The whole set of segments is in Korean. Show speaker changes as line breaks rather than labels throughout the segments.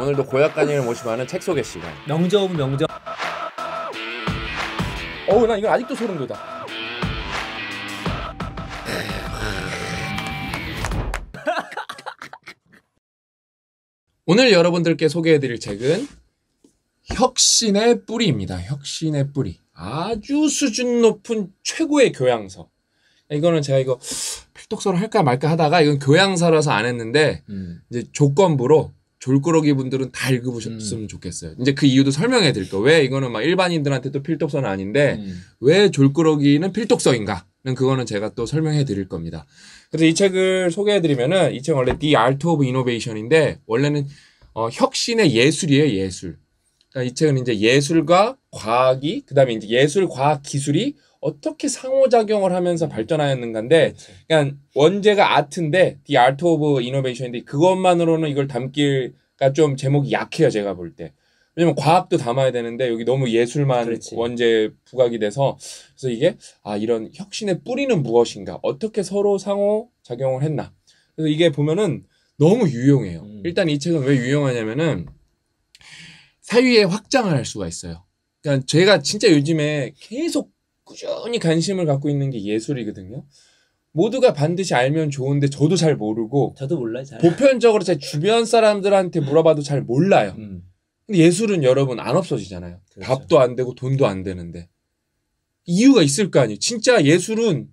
오늘도 고약간이를 모시면는 책 소개 시간. 명저 오 명저. 어우 나 이건 아직도 소름 돋아. 오늘 여러분들께 소개해드릴 책은 혁신의 뿌리입니다. 혁신의 뿌리. 아주 수준 높은 최고의 교양서. 이거는 제가 이거 필독서를 할까 말까 하다가 이건 교양서라서 안 했는데 음. 이제 조건부로 졸꾸러기 분들은 다 읽어보셨으면 음. 좋겠어요. 이제 그 이유도 설명해 드릴 거예요. 왜 이거는 막 일반인들한테도 필독서는 아닌데 음. 왜 졸꾸러기는 필독서인가는 그거는 제가 또 설명해 드릴 겁니다. 그래서 이 책을 소개해 드리면은 이 책 원래 The Art of Innovation인데 원래는 어, 혁신의 예술이에요, 예술. 그이 아, 책은 이제 예술과 과학이 그다음에 이제 예술 과학 기술이 어떻게 상호작용을 하면서 발전하였는가인데 그치. 그냥 그러니까 원제가 아트인데 The Art of Innovation인데 그것만으로는 이걸 담기가 좀 제목이 약해요 제가 볼 때. 왜냐면 과학도 담아야 되는데 여기 너무 예술만 그렇지. 원제 부각이 돼서 그래서 이게 아 이런 혁신의 뿌리는 무엇인가 어떻게 서로 상호 작용을 했나 그래서 이게 보면은 너무 유용해요. 음. 일단 이 책은 왜 유용하냐면은 사유의 확장을 할 수가 있어요. 그러니까 제가 진짜 요즘에 계속 꾸준히 관심을 갖고 있는 게 예술이거든요. 모두가 반드시 알면 좋은데 저도 잘 모르고 저도 몰라요. 잘. 보편적으로 제 주변 사람들한테 음. 물어봐도 잘 몰라요. 음. 근데 예술은 여러분 안 없어지잖아요. 그렇죠. 밥도 안 되고 돈도 안 되는데 이유가 있을 거 아니에요. 진짜 예술은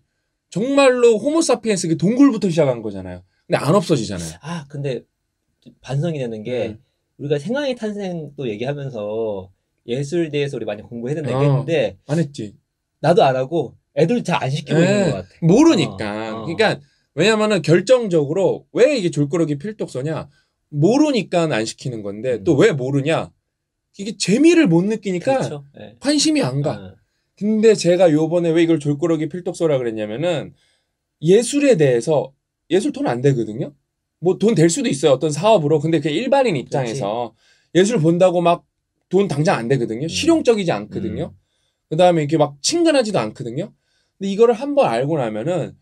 정말로 호모사피엔스 동굴부터 시작한 거잖아요. 근데 안 없어지잖아요.
아 근데 반성이 되는 게 음. 우리가 생황의 탄생도 얘기하면서 예술에 대해서 우리 많이 공부해야 된다 했는데 어, 안 했지. 나도 안 하고 애들 잘 안 시키고 에, 있는 네. 것 같아. 모르니까. 어, 어. 그러니까
왜냐면은 결정적으로 왜 이게 졸거러기 필독서냐 모르니까 안 시키는 건데 음. 또왜 모르냐 이게 재미를 못 느끼니까 그렇죠. 네. 관심이 안 가. 아. 근데 제가 요번에 왜 이걸 졸거러기 필독서라 그랬냐면은 예술에 대해서 예술 톤안 되거든요. 뭐돈될 수도 있어요. 어떤 사업으로. 근데 그 일반인 입장에서 예술 본다고 막 돈 당장 안 되거든요. 음. 실용적이지 않거든요. 음. 그다음에 이렇게 막 친근하지도 않거든요. 근데 이거를 한번 알고 나면은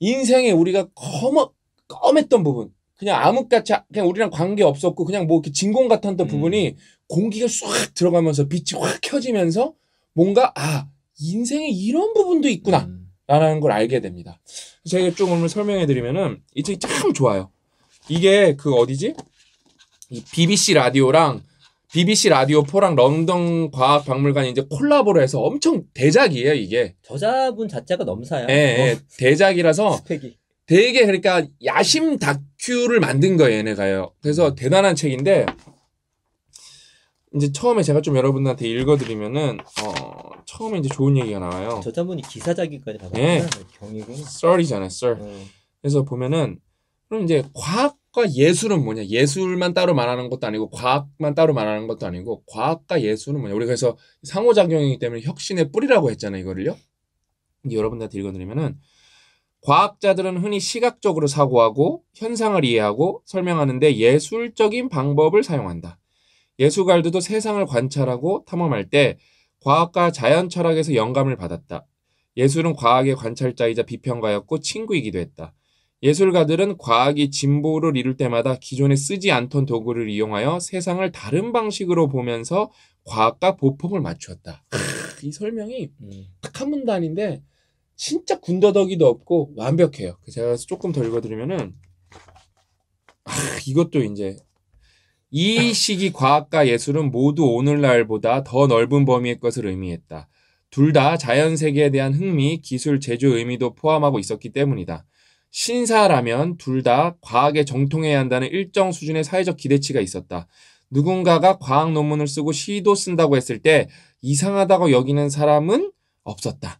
인생에 우리가 검어 껌했던 부분 그냥 암흑같이 아, 그냥 우리랑 관계 없었고 그냥 뭐 이렇게 진공 같았던 음. 부분이 공기가 쏙 들어가면서 빛이 확 켜지면서 뭔가 아 인생에 이런 부분도 있구나 음. 라는 걸 알게 됩니다. 제가 조금 설명해 드리면은 이 책이 참 좋아요. 이게 그 어디지? 이 BBC 라디오랑 BBC 라디오 4랑 런던 과학 박물관이 이제 콜라보를 해서 엄청 대작이에요, 이게.
저자분 자체가 넘사야. 예, 예,
어. 대작이라서 스펙이. 되게 그러니까 야심 다큐를 만든 거예요, 얘네가요. 그래서 대단한 책인데 이제 처음에 제가 좀 여러분들한테 읽어드리면은 어, 처음에 이제 좋은 얘기가 나와요. 저자분이 기사자기까지 다 예. 경이고. 썰이잖아요, 썰. 음. 그래서 보면은 그럼 이제 과학과 예술은 뭐냐? 예술만 따로 말하는 것도 아니고 과학만 따로 말하는 것도 아니고 과학과 예술은 뭐냐? 우리가 그래서 상호작용이기 때문에 혁신의 뿌리라고 했잖아요, 이거를요. 여러분들한테 읽어드리면은 과학자들은 흔히 시각적으로 사고하고 현상을 이해하고 설명하는데 예술적인 방법을 사용한다. 예술가들도 세상을 관찰하고 탐험할 때 과학과 자연 철학에서 영감을 받았다. 예술은 과학의 관찰자이자 비평가였고 친구이기도 했다. 예술가들은 과학이 진보를 이룰 때마다 기존에 쓰지 않던 도구를 이용하여 세상을 다른 방식으로 보면서 과학과 보폭을 맞추었다. 이 설명이 음. 딱한 문단인데 진짜 군더더기도 없고 완벽해요. 그 제가 조금 더 읽어드리면은 아, 이것도 이제 이 시기 과학과 예술은 모두 오늘날보다 더 넓은 범위의 것을 의미했다. 둘 다 자연 세계에 대한 흥미, 기술, 제조 의미도 포함하고 있었기 때문이다. 신사라면 둘 다 과학에 정통해야 한다는 일정 수준의 사회적 기대치가 있었다. 누군가가 과학 논문을 쓰고 시도 쓴다고 했을 때 이상하다고 여기는 사람은 없었다.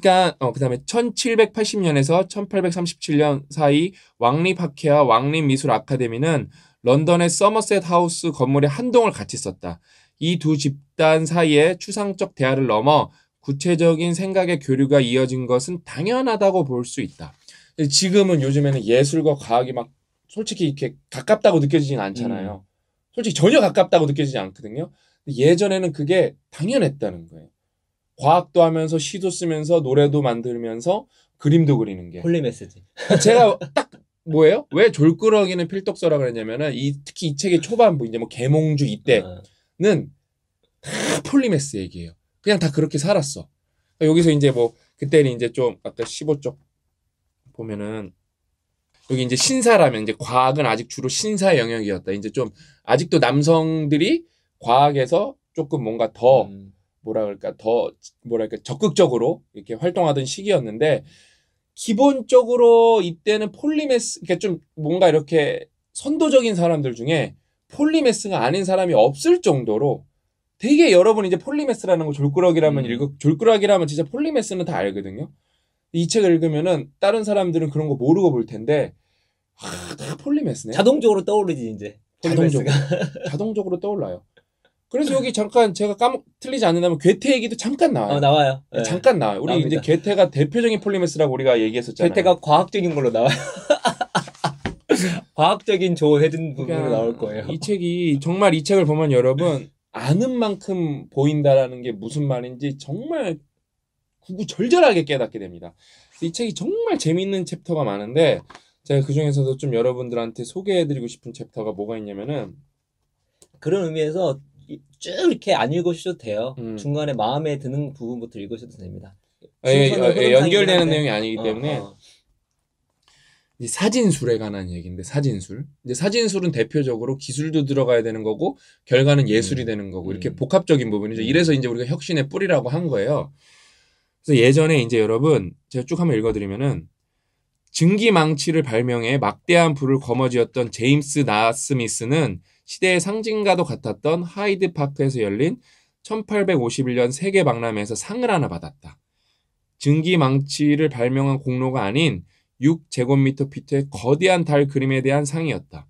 그러니까 어, 그다음에 1780년에서 1837년 사이 왕립 학회와 왕립 미술 아카데미는 런던의 서머셋 하우스 건물의 한동을 같이 썼다. 이 두 집단 사이에 추상적 대화를 넘어 구체적인 생각의 교류가 이어진 것은 당연하다고 볼 수 있다. 지금은 요즘에는 예술과 과학이 막 솔직히 이렇게 가깝다고 느껴지진 않잖아요. 음. 솔직히 전혀 가깝다고 느껴지지 않거든요. 예전에는 그게 당연했다는 거예요. 과학도 하면서 시도 쓰면서 노래도 만들면서 그림도 그리는 게. 홀리 메시지. 그러니까 제가 딱 뭐예요? 왜 졸끄러기는 필독서라 그랬냐면은 이 특히 이 책의 초반부 이제 뭐 개몽주 이때는 어. 다 폴리메스 얘기예요. 그냥 다 그렇게 살았어. 그러니까 여기서 이제 뭐 그때는 이제 좀 아까 15쪽 보면은 여기 이제 신사라면 이제 과학은 아직 주로 신사 영역이었다. 이제 좀 아직도 남성들이 과학에서 조금 뭔가 더 음. 뭐라 그럴까 더 뭐랄까 적극적으로 이렇게 활동하던 시기였는데 기본적으로 이때는 폴리메스 그러니까 좀 뭔가 이렇게 선도적인 사람들 중에 폴리메스가 아닌 사람이 없을 정도로 되게 여러분 이제 폴리메스라는 거 졸꾸락이라면 음. 읽어 졸꾸락이라면 진짜 폴리메스는 다 알거든요. 이 책을 읽으면은 다른 사람들은 그런 거 모르고 볼 텐데 아, 다 폴리메스네. 자동적으로 떠오르지 이제. 자동적으로 자동적으로 떠올라요. 그래서 여기 잠깐 제가 까먹 틀리지 않는다면 괴테 얘기도 잠깐 나와요. 어, 나와요. 네. 예. 잠깐 나와요. 우리 나옵니다. 이제 괴테가 대표적인 폴리메스라고 우리가 얘기했었잖아요. 괴테가 과학적인 걸로 나와요. 과학적인 조해든 부분으로 그러니까 나올 거예요. 이 책이 정말 이 책을 보면 여러분 아는 만큼 보인다라는 게 무슨 말인지 정말 구구절절하게 깨닫게 됩니다. 이 책이 정말 재미있는 챕터가 많은데 제가 그 중에서도 좀 여러분들한테 소개해드리고 싶은 챕터가 뭐가 있냐면은
그런 의미에서 쭉 이렇게 안 읽으셔도 돼요. 음. 중간에 마음에 드는 부분부터 읽으셔도 됩니다. 아, 예, 예, 연결되는 한데. 내용이 아니기 때문에 어, 어.
이제 사진술에 관한 얘기인데 사진술. 이제 사진술은 대표적으로 기술도 들어가야 되는 거고 결과는 예술이 음. 되는 거고 이렇게 음. 복합적인 부분이죠. 음. 이래서 이제 우리가 혁신의 뿌리라고 한 거예요. 그래서 예전에 이제 여러분 제가 쭉 한번 읽어드리면은 증기망치를 발명해 막대한 부를 거머쥐었던 제임스 나스미스는 시대의 상징과도 같았던 하이드 파크에서 열린 1851년 세계 박람회에서 상을 하나 받았다. 증기망치를 발명한 공로가 아닌 6제곱미터 피트의 거대한 달 그림에 대한 상이었다.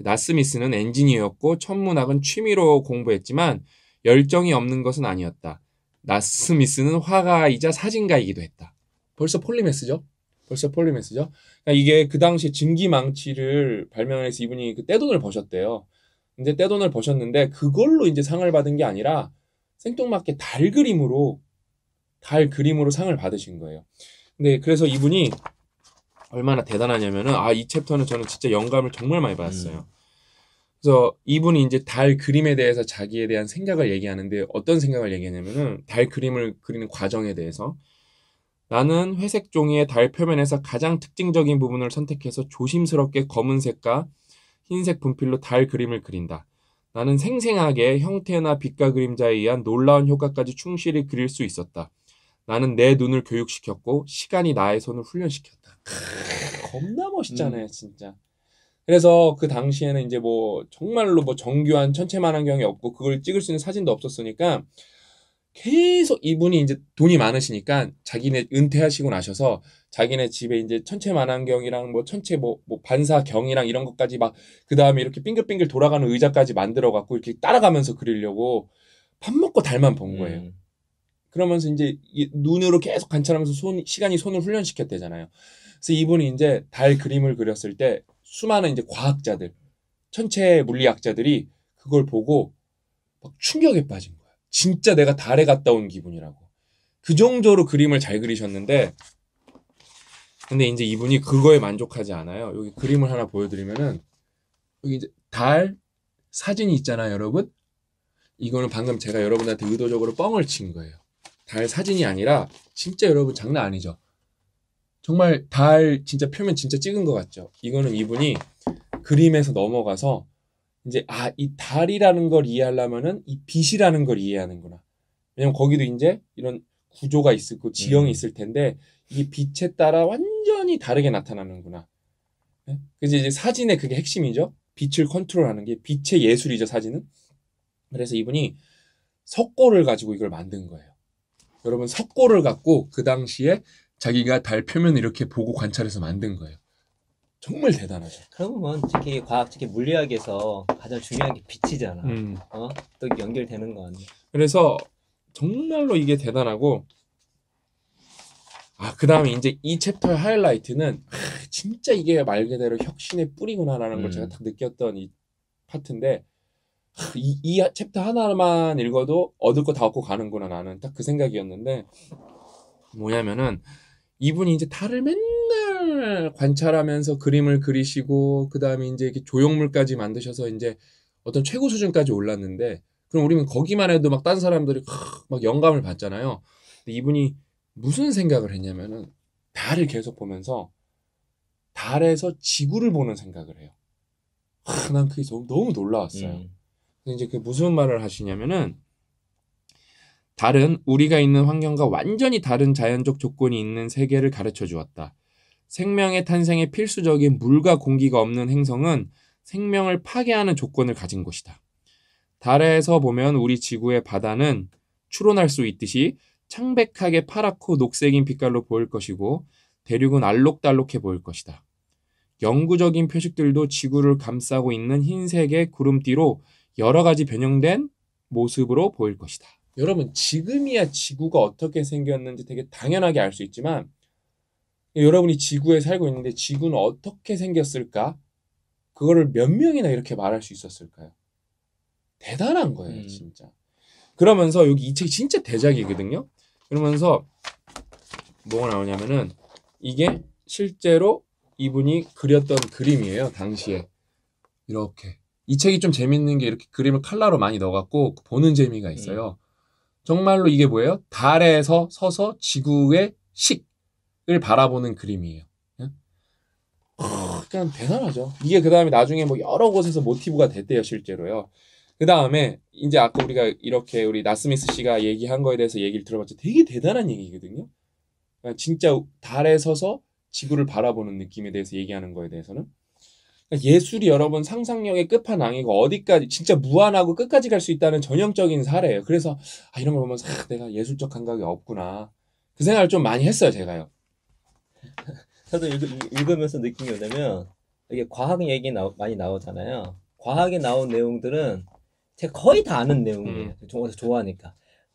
나스미스는 엔지니어였고 천문학은 취미로 공부했지만 열정이 없는 것은 아니었다. 나스미스는 화가이자 사진가이기도 했다. 벌써 폴리메스죠? 벌써 폴리메스죠? 그러니까 이게 그 당시에 증기망치를 발명해서 이분이 그 떼돈을 버셨대요. 근데 떼돈을 버셨는데 그걸로 이제 상을 받은 게 아니라 생뚱맞게 달 그림으로 달 그림으로 상을 받으신 거예요. 근데 그래서 이분이 얼마나 대단하냐면은 아 이 챕터는 저는 진짜 영감을 정말 많이 받았어요. 음. 그래서 이분이 이제 달 그림에 대해서 자기에 대한 생각을 얘기하는데 어떤 생각을 얘기하냐면은 달 그림을 그리는 과정에 대해서 나는 회색 종이의 달 표면에서 가장 특징적인 부분을 선택해서 조심스럽게 검은색과 흰색 분필로 달 그림을 그린다. 나는 생생하게 형태나 빛과 그림자에 의한 놀라운 효과까지 충실히 그릴 수 있었다. 나는 내 눈을 교육시켰고 시간이 나의 손을 훈련시켰다. 겁나 멋있잖아요, 음. 진짜. 그래서 그 당시에는 이제 뭐 정말로 뭐 정교한 천체만환경이 없고 그걸 찍을 수 있는 사진도 없었으니까 계속 이분이 이제 돈이 많으시니까 자기네 은퇴하시고 나셔서 자기네 집에 이제 천체 만환경이랑 뭐 천체 뭐, 뭐 반사경이랑 이런 것까지 막그 다음에 이렇게 빙글빙글 돌아가는 의자까지 만들어 갖고 이렇게 따라가면서 그리려고 밥 먹고 달만 본 거예요. 음. 그러면서 이제 눈으로 계속 관찰하면서 손 시간이 손을 훈련시켰대잖아요. 그래서 이분이 이제 달 그림을 그렸을 때 수많은 이제 과학자들, 천체 물리학자들이 그걸 보고 막 충격에 빠진 거야. 진짜 내가 달에 갔다 온 기분이라고. 그 정도로 그림을 잘 그리셨는데, 근데 이제 이분이 그거에 만족하지 않아요. 여기 그림을 하나 보여드리면은, 여기 이제 달 사진이 있잖아요, 여러분. 이거는 방금 제가 여러분한테 의도적으로 뻥을 친 거예요. 달 사진이 아니라, 진짜 여러분 장난 아니죠? 정말 달 진짜 표면 진짜 찍은 것 같죠. 이거는 이분이 그림에서 넘어가서 이제 아 이 달이라는 걸 이해하려면은 이 빛이라는 걸 이해하는구나. 왜냐면 거기도 이제 이런 구조가 있을 고 그 지형이 음. 있을 텐데 이게 빛에 따라 완전히 다르게 나타나는구나. 네? 그래서 이제 사진의 그게 핵심이죠. 빛을 컨트롤하는 게 빛의 예술이죠 사진은. 그래서 이분이 석고를 가지고 이걸 만든 거예요. 여러분 석고를 갖고 그 당시에 자기가 달표면 이렇게 보고 관찰해서 만든 거예요.
정말 대단하죠. 그러면 뭐 특히 과학, 특히 물리학에서 가장 중요한 게 빛이잖아. 음. 어? 또 연결되는 거 아니야?
그래서 정말로 이게 대단하고 아, 그다음에 이제 이 챕터의 하이라이트는 아, 진짜 이게 말 그대로 혁신의 뿌리구나라는 음. 걸 제가 딱 느꼈던 이 파트인데 아, 이, 이 챕터 하나만 읽어도 얻을 거 다 얻고 가는구나 나는 딱 그 생각이었는데 뭐냐면은 이분이 이제 달을 맨날 관찰하면서 그림을 그리시고 그 다음에 이제 이렇게 조형물까지 만드셔서 이제 어떤 최고 수준까지 올랐는데 그럼 우리는 거기만 해도 막다 사람들이 막 영감을 받잖아요. 근데 이분이 무슨 생각을 했냐면은 달을 계속 보면서 달에서 지구를 보는 생각을 해요. 아, 난 그게 너무, 너무 놀라웠어요. 음. 근데 이제 그 무슨 말을 하시냐면은 다른 우리가 있는 환경과 완전히 다른 자연적 조건이 있는 세계를 가르쳐 주었다. 생명의 탄생에 필수적인 물과 공기가 없는 행성은 생명을 파괴하는 조건을 가진 것이다. 달에서 보면 우리 지구의 바다는 추론할 수 있듯이 창백하게 파랗고 녹색인 빛깔로 보일 것이고 대륙은 알록달록해 보일 것이다. 영구적인 표식들도 지구를 감싸고 있는 흰색의 구름띠로 여러 가지 변형된 모습으로 보일 것이다. 여러분 지금이야 지구가 어떻게 생겼는지 되게 당연하게 알 수 있지만 여러분이 지구에 살고 있는데 지구는 어떻게 생겼을까? 그거를 몇 명이나 이렇게 말할 수 있었을까요? 대단한 거예요, 음. 진짜. 그러면서 여기 이 책이 진짜 대작이거든요. 그러면서 뭐가 나오냐면은 이게 실제로 이분이 그렸던 그림이에요, 당시에. 이렇게. 이 책이 좀 재밌는 게 이렇게 그림을 칼라로 많이 넣어갖고 보는 재미가 음. 있어요. 정말로 이게 뭐예요? 달에서 서서 지구의 식을 바라보는 그림이에요. 예? 아, 그냥 대단하죠. 이게 그 다음에 나중에 뭐 여러 곳에서 모티브가 됐대요, 실제로요. 그 다음에 이제 아까 우리가 이렇게 우리 나스미스 씨가 얘기한 거에 대해서 얘기를 들어봤죠. 되게 대단한 얘기거든요. 그러니까 진짜 달에 서서 지구를 바라보는 느낌에 대해서 얘기하는 거에 대해서는 그러니까 예술이 여러분 상상력의 끝판왕이고 어디까지 진짜 무한하고 끝까지 갈 수 있다는 전형적인 사례예요. 그래서 아, 이런 걸 보면서 아, 내가 예술적 감각이
없구나 그 생각을 좀 많이 했어요 제가요. 저도 읽, 으면서 느낀 게 뭐냐면 이게 과학 얘기 나, 많이 나오잖아요. 과학에 나온 내용들은 제가 거의 다 아는 내용이에요. 음. 좋아하니까.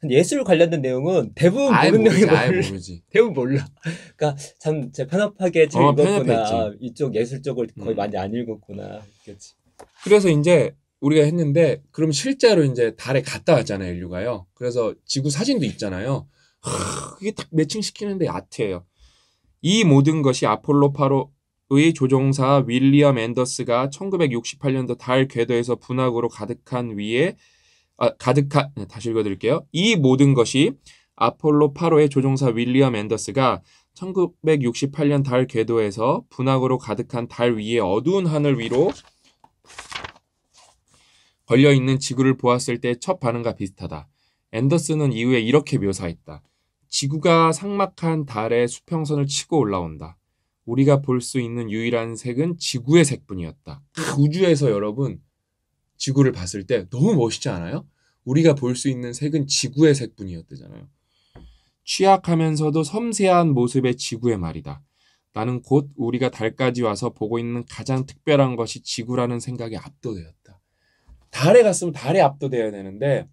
예술 관련된 내용은 대부분 아예 모르지, 내용이 모르지. 대부분 몰라. 그러니까 참 제 편협하게 잘 어, 읽었구나. 편 이쪽 예술 쪽을 거의 음. 많이 안 읽었구나. 그렇지.
그래서 이제 우리가 했는데 그럼 실제로 이제 달에 갔다 왔잖아요 인류가요. 그래서 지구 사진도 있잖아요. 그게 딱 매칭시키는데 아트예요이 모든 것이 아폴로 파로의 조종사 윌리엄 앤더스가 1968년도 달 궤도에서 분화구로 가득한 위에 아, 가득한 네, 다시 읽어드릴게요. 이 모든 것이 아폴로 8호의 조종사 윌리엄 앤더스가 1968년 달 궤도에서 분화으로 가득한 달 위에 어두운 하늘 위로 걸려 있는 지구를 보았을 때 첫 반응과 비슷하다. 앤더스는 이후에 이렇게 묘사했다. 지구가 상막한 달의 수평선을 치고 올라온다. 우리가 볼 수 있는 유일한 색은 지구의 색뿐이었다. 우주에서 여러분 지구를 봤을 때 너무 멋있지 않아요? 우리가 볼 수 있는 색은 지구의 색뿐이었대잖아요. 취약하면서도 섬세한 모습의 지구의 말이다. 나는 곧 우리가 달까지 와서 보고 있는 가장 특별한 것이 지구라는 생각에 압도되었다. 달에 갔으면 달에 압도되어야 되는데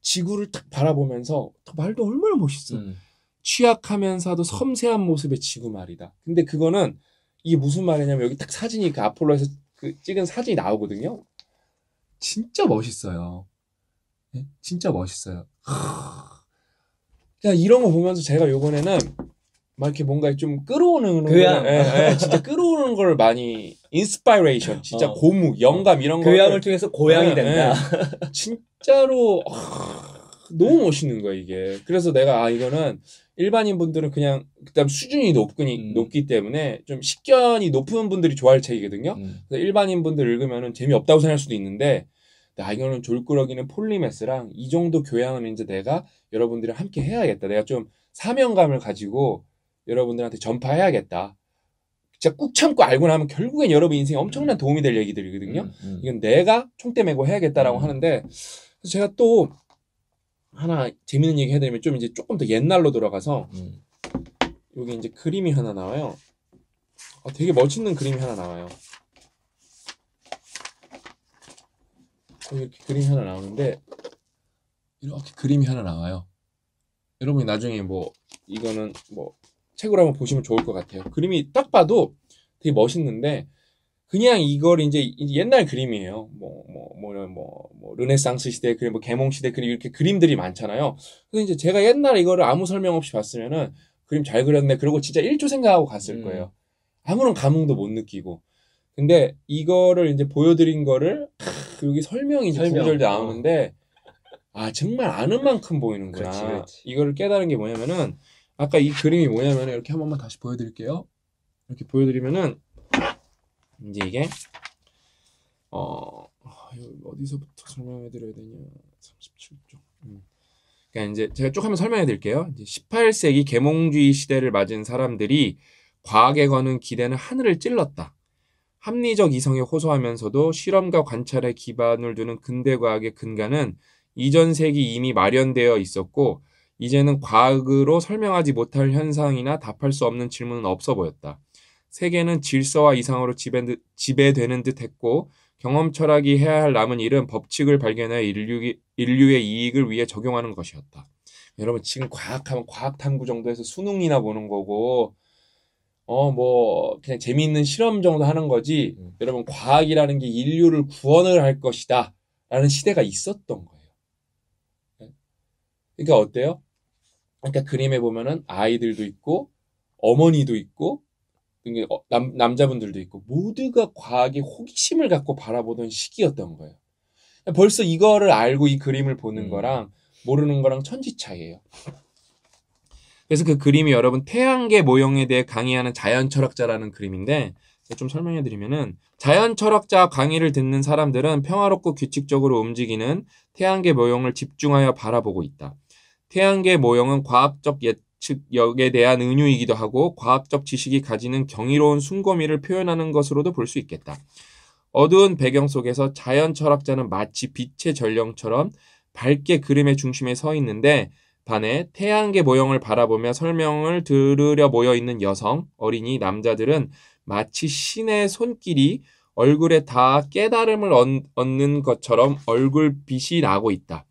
지구를 딱 바라보면서 그 말도 얼마나 멋있어. 음. 취약하면서도 섬세한 모습의 지구 말이다. 근데 그거는 이게 무슨 말이냐면 여기 딱 사진이 그 아폴로에서 그 찍은 사진이 나오거든요. 진짜 멋있어요. 네? 진짜 멋있어요. 그냥 이런 거 보면서 제가 요번에는 막 이렇게 뭔가 좀 끌어오는 교 예, 예, 진짜 끌어오는 걸 많이 인스파이레이션, 진짜 어. 고무, 영감 이런 거 교양을 통해서 고양이 예, 된다. 예, 진짜로. 어... 너무 멋있는 거야 이게. 그래서 내가 아 이거는 일반인 분들은 그냥 그다음 수준이 높으니 음. 높기 때문에 좀 식견이 높은 분들이 좋아할 책이거든요. 음. 그래서 일반인 분들 읽으면은 재미 없다고 생각할 수도 있는데. 나 이거는 졸꾸러기는 폴리메스랑 이 정도 교양은 이제 내가 여러분들이랑 함께 해야겠다. 내가 좀 사명감을 가지고 여러분들한테 전파해야겠다. 진짜 꾹 참고 알고 나면 결국엔 여러분 인생에 엄청난 음. 도움이 될 얘기들이거든요. 음, 음. 이건 내가 총대 메고 해야겠다라고 음. 하는데 그래서 제가 또 하나 재밌는 얘기 해드리면 좀 이제 조금 더 옛날로 돌아가서 음. 여기 이제 그림이 하나 나와요. 아, 되게 멋있는 그림이 하나 나와요. 어, 이렇게 그림이 하나 나오는데 이렇게 그림이 하나 나와요. 여러분이 나중에 뭐 이거는 뭐 책으로 한번 보시면 좋을 것 같아요. 그림이 딱 봐도 되게 멋있는데 그냥 이걸 이제 옛날 그림이에요. 뭐, 뭐, 뭐, 뭐, 뭐 르네상스 시대 그림, 뭐, 개몽 시대 그림, 이렇게 그림들이 많잖아요. 근데 이제 제가 옛날 이거를 아무 설명 없이 봤으면은 그림 잘 그렸네. 그리고 진짜 1초 생각하고 갔을 음. 거예요. 아무런 감흥도 못 느끼고. 근데 이거를 이제 보여드린 거를 크, 여기 설명이 설명. 구절 나오는데 어. 아 정말 아는 만큼 보이는구나. 그렇지, 그렇지. 이거를 깨달은 게 뭐냐면은 아까 이 그림이 뭐냐면은 이렇게 한 번만 다시 보여드릴게요. 이렇게 보여드리면은 이제 이게 어 어디서부터 설명해 드려야 되냐 37쪽. 음. 그러니까 이제 제가 쭉 한번 설명해 드릴게요. 이제 18세기 계몽주의 시대를 맞은 사람들이 과학에 거는 기대는 하늘을 찔렀다. 합리적 이성에 호소하면서도 실험과 관찰에 기반을 두는 근대 과학의 근간은 이전 세기 이미 마련되어 있었고 이제는 과학으로 설명하지 못할 현상이나 답할 수 없는 질문은 없어 보였다. 세계는 질서와 이상으로 지배, 되는 듯 했고 경험 철학이 해야 할 남은 일은 법칙을 발견해 인류, 인류의 이익을 위해 적용하는 것이었다. 여러분 지금 과학하면 과학탐구 정도에서 수능이나 보는 거고 어 뭐 그냥 재미있는 실험 정도 하는 거지 음. 여러분 과학이라는 게 인류를 구원을 할 것이다 라는 시대가 있었던 거예요 예? 그러니까 어때요 그러니까 그림에 보면은 아이들도 있고 어머니도 있고 어, 남, 남자분들도 있고 모두가 과학에 호기심을 갖고 바라보던 시기였던 거예요. 벌써 이거를 알고 이 그림을 보는 음. 거랑 모르는 거랑 천지 차이예요. 그래서 그 그림이 여러분 태양계 모형에 대해 강의하는 자연 철학자라는 그림인데 좀 설명해 드리면은 자연 철학자 강의를 듣는 사람들은 평화롭고 규칙적으로 움직이는 태양계 모형을 집중하여 바라보고 있다. 태양계 모형은 과학적 예, 즉 역에 대한 은유이기도 하고 과학적 지식이 가지는 경이로운 숭고미를 표현하는 것으로도 볼 수 있겠다. 어두운 배경 속에서 자연 철학자는 마치 빛의 전령처럼 밝게 그림의 중심에 서 있는데 반해 태양계 모형을 바라보며 설명을 들으려 모여 있는 여성, 어린이, 남자들은 마치 신의 손길이 얼굴에 다 깨달음을 얻는 것처럼 얼굴 빛이 나고 있다.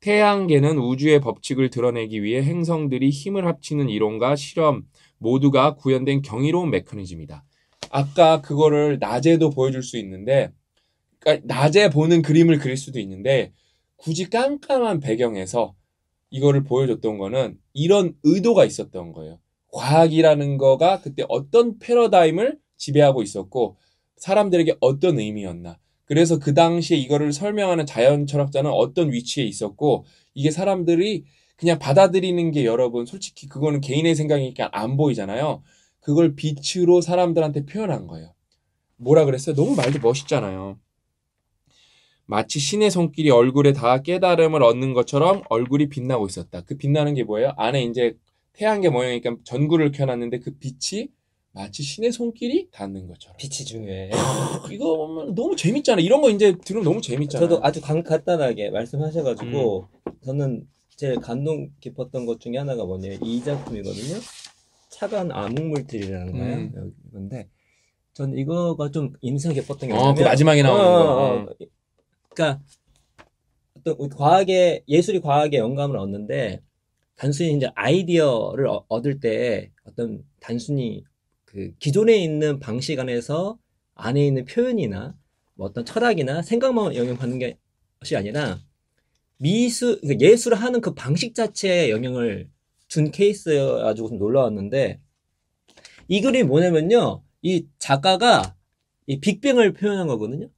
태양계는 우주의 법칙을 드러내기 위해 행성들이 힘을 합치는 이론과 실험 모두가 구현된 경이로운 메커니즘이다. 아까 그거를 낮에도 보여줄 수 있는데, 그러니까 낮에 보는 그림을 그릴 수도 있는데, 굳이 깜깜한 배경에서 이거를 보여줬던 거는 이런 의도가 있었던 거예요. 과학이라는 거가 그때 어떤 패러다임을 지배하고 있었고, 사람들에게 어떤 의미였나. 그래서 그 당시에 이거를 설명하는 자연 철학자는 어떤 위치에 있었고 이게 사람들이 그냥 받아들이는 게 여러분 솔직히 그거는 개인의 생각이니까 안 보이잖아요. 그걸 빛으로 사람들한테 표현한 거예요. 뭐라 그랬어요? 너무 말도 멋있잖아요. 마치 신의 손길이 얼굴에 다 깨달음을 얻는 것처럼 얼굴이 빛나고 있었다. 그 빛나는 게 뭐예요? 안에 이제 태양계 모양이니까 전구를 켜놨는데 그 빛이
마치 신의 손길이 닿는 것처럼. 빛이 중요해.
이거 보면 너무
재밌잖아. 이런 거 이제 들으면 너무 재밌잖아. 저도 아주 간, 간단하게 말씀하셔가지고 음. 저는 제일 감동 깊었던 것 중에 하나가 뭐냐면 이 작품이거든요. 차가운 암흑물들이라는 거예요. 근데 음. 전 이거가 좀 인상 깊었던 게 어, 그 마지막에 나오는 어, 어 거. 어, 어. 그러니까 어 과학의 예술이 과학의 영감을 얻는데 단순히 이제 아이디어를 얻을 때 어떤 단순히 그 기존에 있는 방식 안에서 안에 있는 표현이나 뭐 어떤 철학이나 생각만 영향받는 것이 아니라 미술 그러니까 예술을 하는 그 방식 자체에 영향을 준 케이스여 가지고 놀라웠는데 이 글이 뭐냐면요 이 작가가 이 빅뱅을 표현한 거거든요.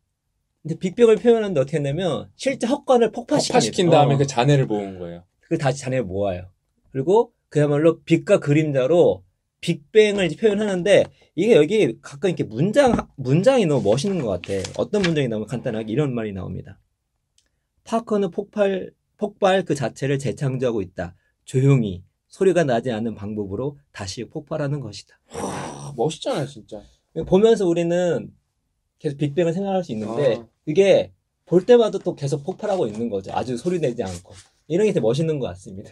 근데 빅뱅을 표현하는데 어떻게 했냐면 실제 헛간을 폭파시킨, 폭파시킨 다음에 어. 그 잔해를 모은 거예요. 그 다시 잔해를 모아요. 그리고 그야말로 빛과 그림자로 빅뱅을 표현하는데 이게 여기 가끔 이렇게 문장 문장이 너무 멋있는 것 같아. 어떤 문장이 너무 간단하게 이런 말이 나옵니다. 파커는 폭발 폭발 그 자체를 재창조하고 있다. 조용히 소리가 나지 않는 방법으로 다시 폭발하는 것이다. 와, 멋있잖아요, 진짜. 보면서 우리는 계속 빅뱅을 생각할 수 있는데 이 아. 그게 볼 때마다 또 계속 폭발하고 있는 거죠. 아주 소리 내지 않고 이런 게 되게 멋있는 것 같습니다.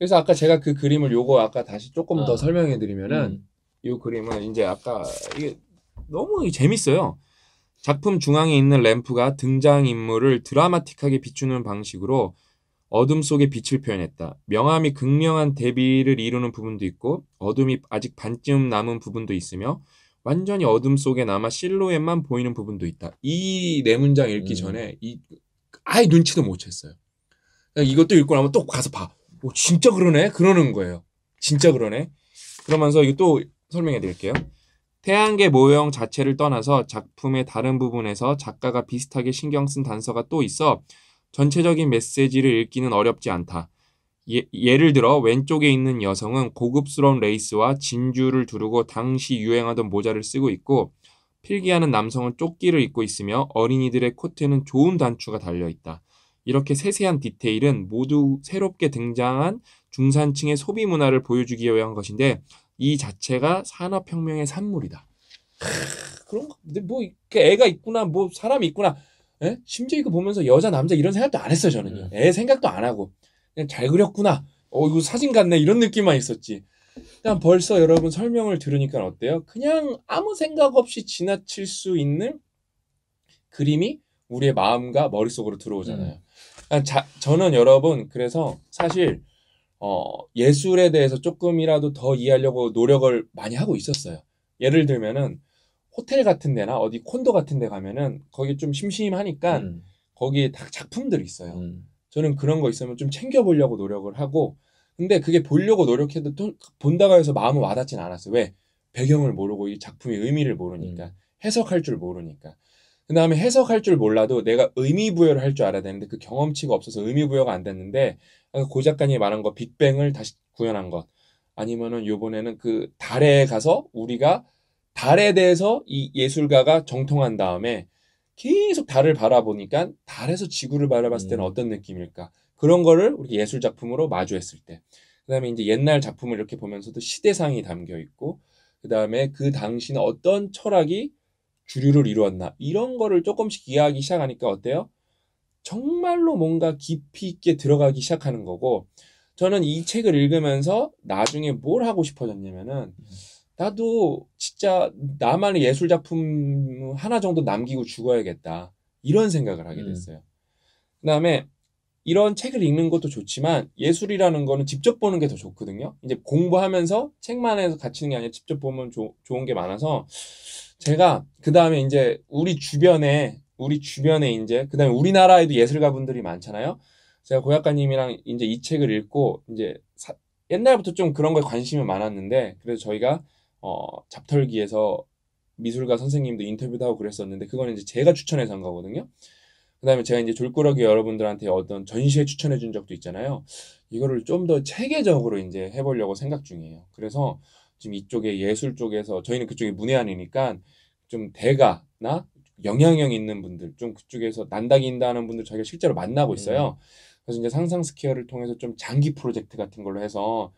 그래서 아까 제가 그 그림을 요거 아까 다시 조금 아. 더 어. 설명해 드리면은 이 음.
그림은 이제 아까 이게 너무 재밌어요. 작품 중앙에 있는 램프가 등장인물을 드라마틱하게 비추는 방식으로 어둠 속의 빛을 표현했다. 명암이 극명한 대비를 이루는 부분도 있고 어둠이 아직 반쯤 남은 부분도 있으며 완전히 어둠 속에 남아 실루엣만 보이는 부분도 있다. 이 네 문장 읽기 음. 전에 이 아예 눈치도 못 챘어요. 이것도 읽고 나면 또 가서 봐. 오, 진짜 그러네? 그러는 거예요. 진짜 그러네. 그러면서 이거 또 설명해 드릴게요. 태양계 모형 자체를 떠나서 작품의 다른 부분에서 작가가 비슷하게 신경 쓴 단서가 또 있어 전체적인 메시지를 읽기는 어렵지 않다. 예, 예를 들어 왼쪽에 있는 여성은 고급스러운 레이스와 진주를 두르고 당시 유행하던 모자를 쓰고 있고 필기하는 남성은 조끼를 입고 있으며 어린이들의 코트에는 좋은 단추가 달려 있다. 이렇게 세세한 디테일은 모두 새롭게 등장한 중산층의 소비 문화를 보여주기 위한 것인데 이 자체가 산업혁명의 산물이다. 그런 거, 근데 뭐 이렇게 애가 있구나, 뭐 사람이 있구나. 에? 예? 심지어 이거 보면서 여자 남자 이런 생각도 안 했어요 저는요. 음. 애 생각도 안 하고 그냥 잘 그렸구나. 어 이거 사진 같네 이런 느낌만 있었지. 일단 벌써 여러분 설명을 들으니까 어때요? 그냥 아무 생각 없이 지나칠 수 있는 그림이 우리의 마음과 머릿속으로 들어오잖아요. 음. 자, 저는 여러분 그래서 사실 어, 예술에 대해서 조금이라도 더 이해하려고 노력을 많이 하고 있었어요. 예를 들면은 호텔 같은 데나 어디 콘도 같은 데 가면은 거기 좀 심심하니까 음. 거기에 다 작품들이 있어요. 음. 저는 그런 거 있으면 좀 챙겨보려고 노력을 하고 근데 그게 보려고 노력해도 또 본다고 해서 마음은 와닿진 않았어요. 왜? 배경을 모르고 이 작품의 의미를 모르니까 음. 해석할 줄 모르니까 그 다음에 해석할 줄 몰라도 내가 의미부여를 할 줄 알아야 되는데 그 경험치가 없어서 의미부여가 안 됐는데 고 작가님이 말한 거 빅뱅을 다시 구현한 것 아니면은 요번에는 그 달에 가서 우리가 달에 대해서 이 예술가가 정통한 다음에 계속 달을 바라보니까 달에서 지구를 바라봤을 때는 음. 어떤 느낌일까 그런 거를 우리 예술 작품으로 마주했을 때 그다음에 이제 옛날 작품을 이렇게 보면서도 시대상이 담겨 있고 그다음에 그 당시는 어떤 철학이 주류를 이루었나 이런 거를 조금씩 이해하기 시작하니까 어때요? 정말로 뭔가 깊이 있게 들어가기 시작하는 거고 저는 이 책을 읽으면서 나중에 뭘 하고 싶어졌냐면은 나도 진짜 나만의 예술 작품 하나 정도 남기고 죽어야겠다 이런 생각을 하게 음. 됐어요. 그다음에 이런 책을 읽는 것도 좋지만 예술이라는 거는 직접 보는 게 더 좋거든요. 이제 공부하면서 책만 해서 갇히는 게 아니라 직접 보면 조, 좋은 게 많아서 제가 그 다음에 이제 우리 주변에 우리 주변에 이제 그 다음에 우리나라에도 예술가분들이 많잖아요. 제가 고약가님이랑 이제 이 책을 읽고 이제 사, 옛날부터 좀 그런 거에 관심이 많았는데 그래서 저희가 어, 잡털기에서 미술가 선생님도 인터뷰도 하고 그랬었는데 그거는 이제 제가 추천해서 한 거거든요. 그다음에 제가 이제 졸꾸러기 여러분들한테 어떤 전시회 추천해 준 적도 있잖아요. 이거를 좀 더 체계적으로 이제 해보려고 생각 중이에요. 그래서 지금 이쪽에 예술 쪽에서 저희는 그쪽이 문외한이니까 좀 대가나 영향력 있는 분들 좀 그쪽에서 난다긴다 하는 분들 저희가 실제로 만나고 있어요. 음. 그래서 이제 상상 스퀘어를 통해서 좀 장기 프로젝트 같은 걸로 해서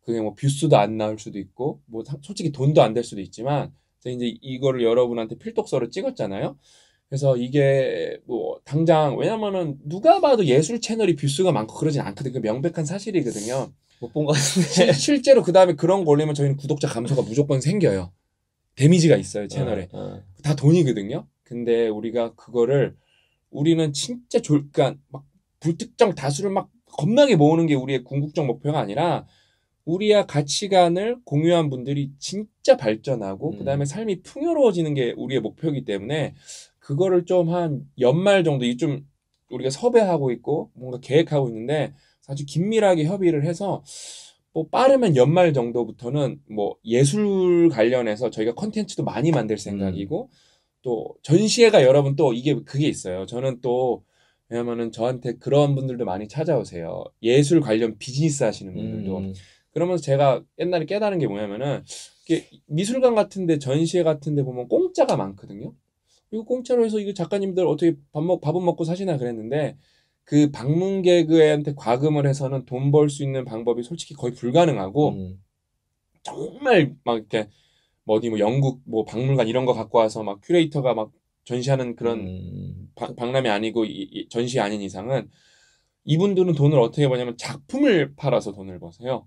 그게 뭐 뷰스도 안 나올 수도 있고 뭐 솔직히 돈도 안 될 수도 있지만 제가 이제 이거를 여러분한테 필독서로 찍었잖아요. 그래서 이게 뭐 당장 왜냐면은 누가 봐도 예술 채널이 뷰스가 많고 그러진 않거든요. 명백한 사실이거든요. 못본것 같은데. 실제로 그 다음에 그런 거 올리면 저희는 구독자 감소가 무조건 생겨요. 데미지가 있어요 채널에. 어, 어. 다 돈이거든요. 근데 우리가 그거를 우리는 진짜 졸, 그러니까 막 불특정 다수를 막 겁나게 모으는 게 우리의 궁극적 목표가 아니라 우리와 가치관을 공유한 분들이 진짜 발전하고 음. 그다음에 삶이 풍요로워지는 게 우리의 목표이기 때문에 그거를 좀 한 연말 정도 이좀 우리가 섭외하고 있고 뭔가 계획하고 있는데 아주 긴밀하게 협의를 해서 뭐 빠르면 연말 정도부터는 뭐 예술 관련해서 저희가 컨텐츠도 많이 만들 음. 생각이고 음. 또 전시회가 여러분 또 이게 그게 있어요. 저는 또 왜냐면은 저한테 그런 분들도 많이 찾아오세요. 예술 관련 비즈니스 하시는 분들도. 음. 그러면서 제가 옛날에 깨달은 게 뭐냐면은 미술관 같은데 전시회 같은데 보면 공짜가 많거든요. 이거 공짜로 해서 이거 작가님들 어떻게 밥 먹, 밥은 먹고 사시나 그랬는데 그 방문객한테 과금을 해서는 돈 벌 수 있는 방법이 솔직히 거의 불가능하고 음. 정말 막 이렇게 뭐 어디 뭐 영국 뭐 박물관 이런 거 갖고 와서 막 큐레이터가 막 전시하는 그런 음. 바, 박람회 아니고 이, 이, 전시 아닌 이상은 이분들은 돈을 어떻게 버냐면 작품을 팔아서 돈을 버세요.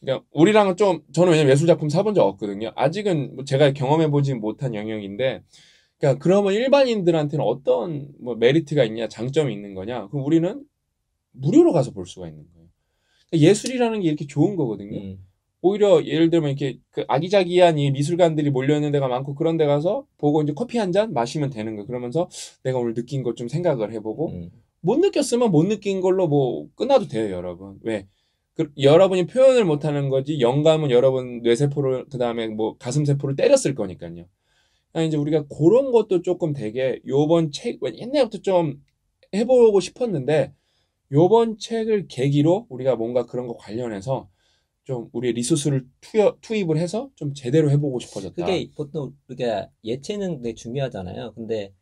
그러니까 우리랑은 좀 저는 왜냐면 예술 작품 사본 적 없거든요. 아직은 뭐 제가 경험해 보지 못한 영역인데 그러니까 그러면 일반인들한테는 어떤 뭐 메리트가 있냐, 장점이 있는 거냐? 그럼 우리는 무료로 가서 볼 수가 있는 거예요. 그러니까 예술이라는 게 이렇게 좋은 거거든요. 음. 오히려 예를 들면 이렇게 그 아기자기한 이 미술관들이 몰려 있는 데가 많고 그런 데 가서 보고 이제 커피 한 잔 마시면 되는 거예요. 그러면서 내가 오늘 느낀 것 좀 생각을 해보고 음. 못 느꼈으면 못 느낀 걸로 뭐 끝나도 돼요, 여러분. 왜? 그, 여러분이 표현을 못하는 거지 영감은 여러분 뇌세포를 그 다음에 뭐 가슴세포를 때렸을 거니까요. 이제 우리가 그런 것도 조금 되게 요번 책 옛날부터 좀 해보고 싶었는데 요번 책을 계기로 우리가 뭔가 그런 거 관련해서 좀 우리의 리소스를 투여, 투입을 해서 좀 제대로 해보고 싶어졌다. 그게
보통 우리가 예체능 되게 중요하잖아요. 근데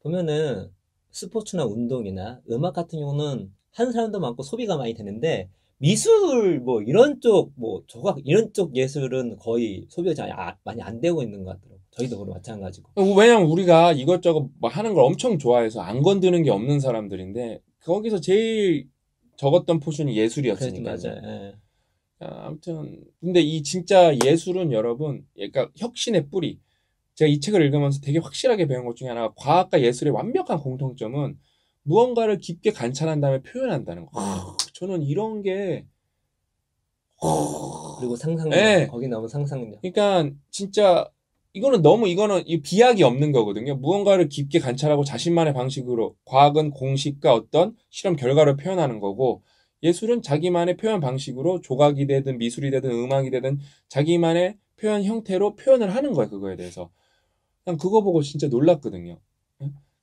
보면은 스포츠나 운동이나 음악 같은 경우는 하 사람도 많고 소비가 많이 되는데 미술 뭐 이런 쪽 뭐 조각 이런 쪽 예술은 거의 소비가 아, 많이 안 되고 있는 것같더요 저희도 그렇 마찬가지고. 어, 왜냐면 우리가 이것저것 막 뭐 하는 걸 엄청 좋아해서
안 건드는 게 없는 사람들인데 거기서 제일 적었던 포션이 예술이었으니까. 맞아요. 예. 아, 아무튼 근데 이 진짜 예술은 여러분, 그러니까 혁신의 뿌리. 제가 이 책을 읽으면서 되게 확실하게 배운 것 중에 하나가 과학과 예술의 완벽한 공통점은 무언가를 깊게 관찰한 다음에 표현한다는 거. 음. 아, 저는 이런 게 그리고 상상력 네. 거기 너무 상상력. 그러니까 진짜 이거는 너무 이거는 이 비약이 없는 거거든요. 무언가를 깊게 관찰하고 자신만의 방식으로 과학은 공식과 어떤 실험 결과를 표현하는 거고 예술은 자기만의 표현 방식으로 조각이 되든 미술이 되든 음악이 되든 자기만의 표현 형태로 표현을 하는 거예요. 그거에 대해서. 난 그거 보고 진짜 놀랐거든요.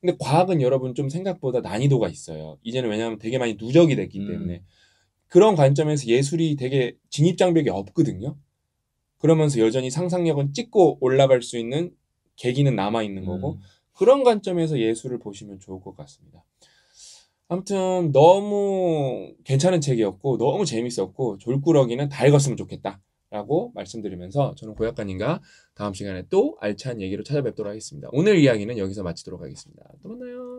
근데 과학은 여러분 좀 생각보다 난이도가 있어요. 이제는 왜냐하면 되게 많이 누적이 됐기 음. 때문에 그런 관점에서 예술이 되게 진입장벽이 없거든요. 그러면서 여전히 상상력은 찍고 올라갈 수 있는 계기는 남아 있는 거고 음. 그런 관점에서 예술을 보시면 좋을 것 같습니다. 아무튼 너무 괜찮은 책이었고 너무 재밌었고 졸꾸러기는 다 읽었으면 좋겠다라고 말씀드리면서 저는 고약관님과 다음 시간에 또 알찬 얘기로 찾아뵙도록 하겠습니다. 오늘 이야기는 여기서 마치도록 하겠습니다. 또 만나요.